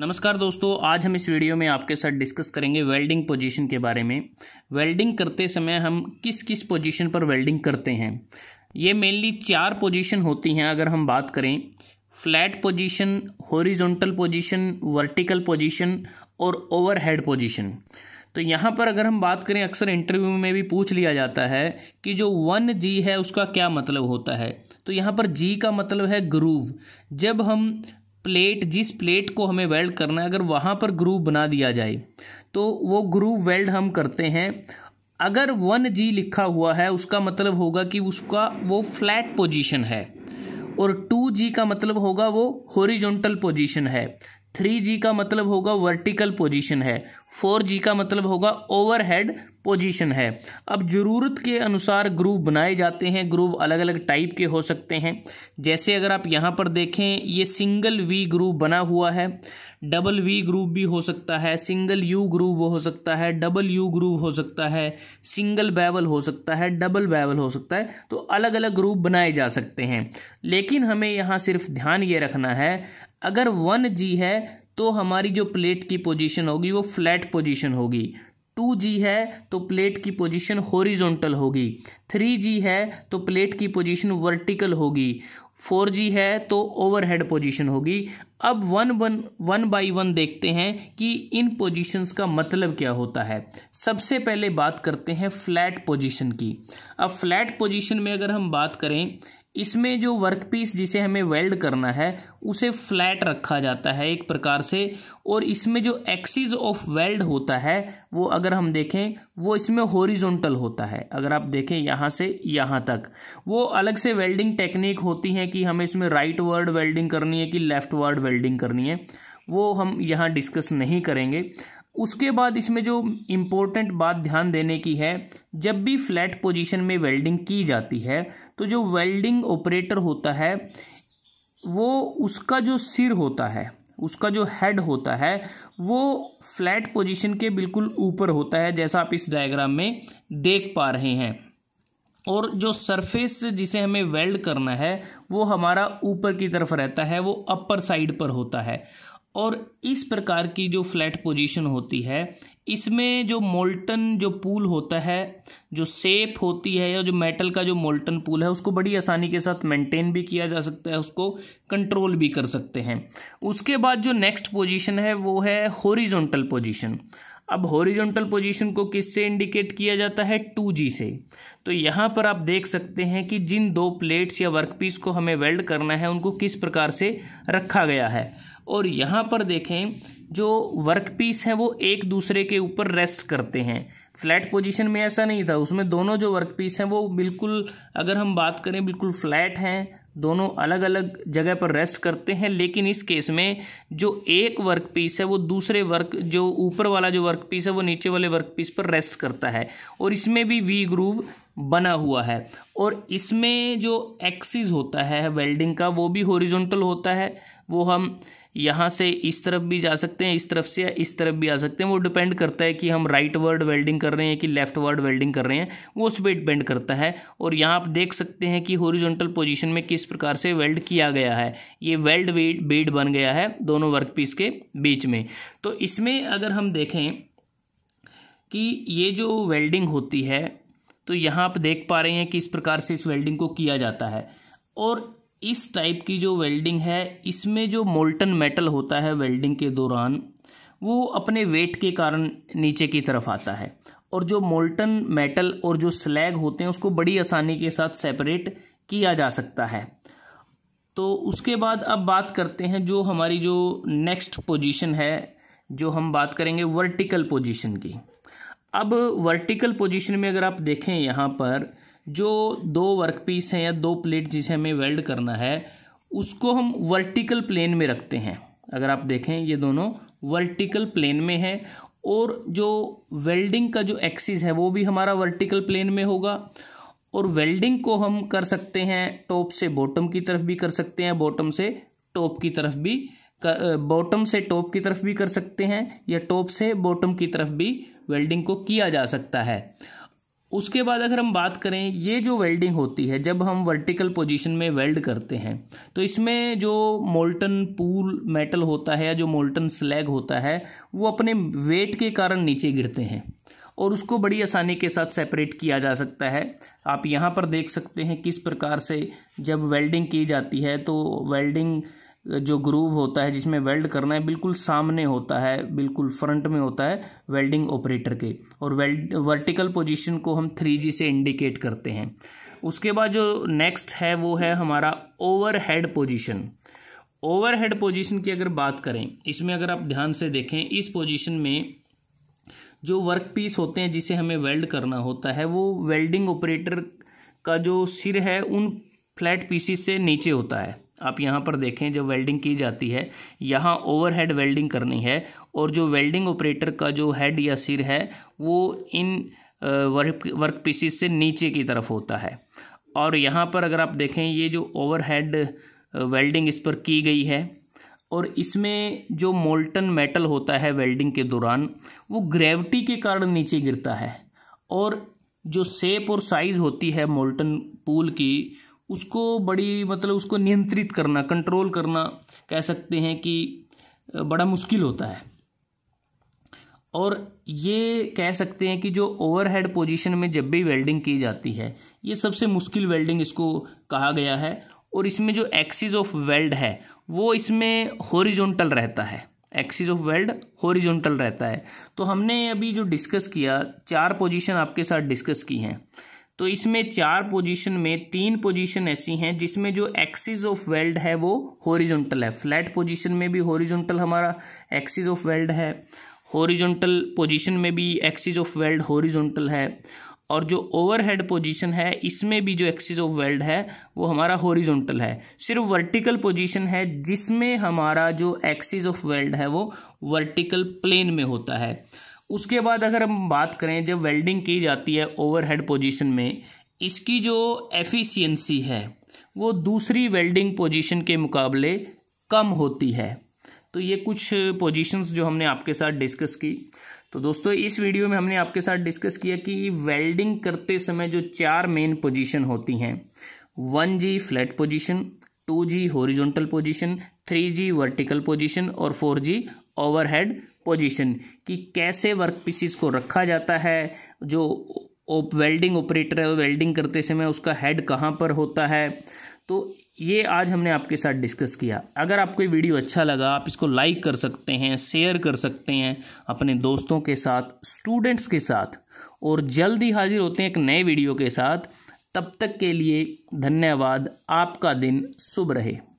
नमस्कार दोस्तों आज हम इस वीडियो में आपके साथ डिस्कस करेंगे वेल्डिंग पोजीशन के बारे में वेल्डिंग करते समय हम किस किस पोजीशन पर वेल्डिंग करते हैं ये मेनली चार पोजीशन होती हैं अगर हम बात करें flat position horizontal position vertical position और ओवरहेड पोजीशन तो यहाँ पर अगर हम बात करें अक्सर इंटरव्यू में भी पूछ लिया जाता है कि जो वन जी है उसका क्या मतलब होता है तो यहाँ पर जी का मतलब है ग्रूव जब हम प्लेट जिस प्लेट को हमें वेल्ड करना है अगर वहाँ पर ग्रूव बना दिया जाए तो वो ग्रूव वेल्ड हम करते हैं अगर वन जी लिखा हुआ है उसका मतलब होगा कि उसका वो फ्लैट पोजीशन है और टू जी का मतलब होगा वो हॉरिजॉन्टल पोजीशन है थ्री जी का मतलब होगा वर्टिकल पोजीशन है फोर जी का मतलब होगा ओवरहेड पोजीशन है अब ज़रूरत के अनुसार ग्रूव बनाए जाते हैं ग्रूव अलग अलग टाइप के हो सकते हैं जैसे अगर आप यहाँ पर देखें ये सिंगल वी ग्रूव बना हुआ है डबल वी ग्रूव भी हो सकता है सिंगल यू ग्रूव हो सकता है डबल यू ग्रूव हो सकता है सिंगल बैवल हो सकता है डबल बैवल हो सकता है तो अलग अलग ग्रूव बनाए जा सकते हैं लेकिन हमें यहाँ सिर्फ ध्यान ये रखना है अगर वन जी है तो हमारी जो प्लेट की पोजीशन होगी वो फ्लैट पोजीशन होगी टू जी है तो प्लेट की पोजीशन हॉरिजॉन्टल होगी थ्री जी है तो प्लेट की पोजीशन वर्टिकल होगी फोर जी है तो ओवरहेड पोजीशन होगी अब one one one by one देखते हैं कि इन पोजीशंस का मतलब क्या होता है सबसे पहले बात करते हैं फ्लैट पोजीशन की अब फ्लैट पोजीशन में अगर हम बात करें इसमें जो वर्क पीस जिसे हमें वेल्ड करना है उसे फ्लैट रखा जाता है एक प्रकार से और इसमें जो एक्सिस ऑफ वेल्ड होता है वो अगर हम देखें वो इसमें हॉरिजॉन्टल होता है अगर आप देखें यहाँ से यहाँ तक वो अलग से वेल्डिंग टेक्निक होती है कि हमें इसमें राइट वर्ड वेल्डिंग करनी है कि लेफ्ट वर्ड वेल्डिंग करनी है वो हम यहाँ डिस्कस नहीं करेंगे उसके बाद इसमें जो इम्पोर्टेंट बात ध्यान देने की है जब भी फ्लैट पोजीशन में वेल्डिंग की जाती है तो जो वेल्डिंग ऑपरेटर होता है वो उसका जो सिर होता है उसका जो हेड होता है वो फ्लैट पोजीशन के बिल्कुल ऊपर होता है जैसा आप इस डायग्राम में देख पा रहे हैं और जो सरफेस जिसे हमें वेल्ड करना है वो हमारा ऊपर की तरफ रहता है वो अपर साइड पर होता है और इस प्रकार की जो फ्लैट पोजीशन होती है इसमें जो मोल्टन जो पूल होता है जो सेप होती है या जो मेटल का जो मोल्टन पूल है उसको बड़ी आसानी के साथ मेंटेन भी किया जा सकता है उसको कंट्रोल भी कर सकते हैं उसके बाद जो नेक्स्ट पोजीशन है वो है हॉरिजॉन्टल पोजीशन अब हॉरिजॉन्टल पोजीशन को किससे इंडिकेट किया जाता है टू जी से तो यहाँ पर आप देख सकते हैं कि जिन दो प्लेट्स या वर्कपीस को हमें वेल्ड करना है उनको किस प्रकार से रखा गया है और यहाँ पर देखें जो वर्क पीस हैं वो एक दूसरे के ऊपर रेस्ट करते हैं फ्लैट पोजीशन में ऐसा नहीं था उसमें दोनों जो वर्क पीस हैं वो बिल्कुल अगर हम बात करें बिल्कुल फ्लैट हैं दोनों अलग अलग जगह पर रेस्ट करते हैं लेकिन इस केस में जो एक वर्क पीस है वो दूसरे वर्क जो ऊपर वाला जो वर्क पीस है वो नीचे वाले वर्क पीस पर रेस्ट करता है और इसमें भी वी ग्रूव बना हुआ है और इसमें जो एक्सिस होता है वेल्डिंग का वो भी हॉरिजॉन्टल होता है वो हम यहाँ से इस तरफ भी जा सकते हैं इस तरफ से या इस तरफ भी आ सकते हैं वो डिपेंड करता है कि हम राइट वर्ड वेल्डिंग कर रहे हैं कि लेफ्ट वर्ड वेल्डिंग कर रहे हैं वो उस पर डिपेंड करता है और यहाँ आप देख सकते हैं कि होरिजोनटल पोजिशन में किस प्रकार से वेल्ड किया गया है ये वेल्ड बीड बन गया है दोनों वर्क पीस के बीच में तो इसमें अगर हम देखें कि ये जो वेल्डिंग होती है तो यहाँ आप देख पा रहे हैं कि इस प्रकार से इस वेल्डिंग को किया जाता है और इस टाइप की जो वेल्डिंग है इसमें जो मोल्टन मेटल होता है वेल्डिंग के दौरान वो अपने वेट के कारण नीचे की तरफ आता है और जो मोल्टन मेटल और जो स्लैग होते हैं उसको बड़ी आसानी के साथ सेपरेट किया जा सकता है तो उसके बाद अब बात करते हैं जो हमारी जो नेक्स्ट पोजीशन है जो हम बात करेंगे वर्टिकल पोजीशन की अब वर्टिकल पोजीशन में अगर आप देखें यहाँ पर जो दो वर्क पीस हैं या दो प्लेट जिसे हमें वेल्ड करना है उसको हम वर्टिकल प्लेन में रखते हैं अगर आप देखें ये दोनों वर्टिकल प्लेन में है और जो वेल्डिंग का जो एक्सिस है वो भी हमारा वर्टिकल प्लेन में होगा और वेल्डिंग को हम कर सकते हैं टॉप से बॉटम की तरफ भी कर सकते हैं बॉटम से टॉप की तरफ भी बॉटम से टॉप की तरफ भी कर सकते हैं या टॉप से बॉटम की तरफ भी वेल्डिंग को किया जा सकता है उसके बाद अगर हम बात करें ये जो वेल्डिंग होती है जब हम वर्टिकल पोजीशन में वेल्ड करते हैं तो इसमें जो मोल्टन पूल मेटल होता है या जो मोल्टन स्लैग होता है वो अपने वेट के कारण नीचे गिरते हैं और उसको बड़ी आसानी के साथ सेपरेट किया जा सकता है आप यहाँ पर देख सकते हैं किस प्रकार से जब वेल्डिंग की जाती है तो वेल्डिंग जो ग्रूव होता है जिसमें वेल्ड करना है बिल्कुल सामने होता है बिल्कुल फ्रंट में होता है वेल्डिंग ऑपरेटर के और वेल्ड वर्टिकल पोजीशन को हम थ्री जी से इंडिकेट करते हैं उसके बाद जो नेक्स्ट है वो है हमारा ओवरहेड पोजीशन ओवरहेड पोजीशन की अगर बात करें इसमें अगर आप ध्यान से देखें इस पोजीशन में जो वर्क पीस होते हैं जिसे हमें वेल्ड करना होता है वो वेल्डिंग ऑपरेटर का जो सिर है उन फ्लैट पीसीस से नीचे होता है आप यहाँ पर देखें जब वेल्डिंग की जाती है यहाँ ओवरहेड वेल्डिंग करनी है और जो वेल्डिंग ऑपरेटर का जो हेड या सिर है वो इन वर्क वर्क पीसीस से नीचे की तरफ होता है और यहाँ पर अगर आप देखें ये जो ओवरहेड वेल्डिंग इस पर की गई है और इसमें जो मोल्टन मेटल होता है वेल्डिंग के दौरान वो ग्रेविटी के कारण नीचे गिरता है और जो सेप और साइज़ होती है मोल्टन पूल की उसको बड़ी मतलब उसको नियंत्रित करना कंट्रोल करना कह सकते हैं कि बड़ा मुश्किल होता है और ये कह सकते हैं कि जो ओवरहेड पोजीशन में जब भी वेल्डिंग की जाती है ये सबसे मुश्किल वेल्डिंग इसको कहा गया है और इसमें जो एक्सिस ऑफ वेल्ड है वो इसमें हॉरिजॉन्टल रहता है एक्सिस ऑफ वेल्ड हॉरिजॉन्टल रहता है तो हमने अभी जो डिस्कस किया चार पोजीशन आपके साथ डिस्कस की हैं तो इसमें चार पोजीशन में तीन पोजीशन ऐसी हैं जिसमें जो एक्सिस ऑफ वेल्ड है वो हॉरिजॉन्टल है फ्लैट पोजीशन में भी हॉरिजॉन्टल हमारा एक्सिस ऑफ वेल्ड है हॉरिजॉन्टल पोजीशन में भी एक्सिस ऑफ वेल्ड हॉरिजॉन्टल है और जो ओवरहेड पोजीशन है इसमें भी जो एक्सिस ऑफ वेल्ड है वो हमारा हॉरिजॉन्टल है सिर्फ वर्टिकल पोजीशन है जिसमें हमारा जो एक्सिस ऑफ वेल्ड है वो वर्टिकल प्लेन में होता है उसके बाद अगर हम बात करें जब वेल्डिंग की जाती है ओवरहेड पोजीशन में इसकी जो एफिशिएंसी है वो दूसरी वेल्डिंग पोजीशन के मुकाबले कम होती है तो ये कुछ पोजीशंस जो हमने आपके साथ डिस्कस की तो दोस्तों इस वीडियो में हमने आपके साथ डिस्कस किया कि वेल्डिंग करते समय जो चार मेन पोजीशन होती हैं one G flat position two G horizontal position three G vertical position और फोर जी ओवरहेड पोजीशन कि कैसे वर्क पीसीस को रखा जाता है जो ओप वेल्डिंग ऑपरेटर है वेल्डिंग करते समय उसका हेड कहाँ पर होता है तो ये आज हमने आपके साथ डिस्कस किया अगर आपको ये वीडियो अच्छा लगा आप इसको लाइक कर सकते हैं शेयर कर सकते हैं अपने दोस्तों के साथ स्टूडेंट्स के साथ और जल्द ही हाजिर होते हैं एक नए वीडियो के साथ तब तक के लिए धन्यवाद आपका दिन शुभ रहे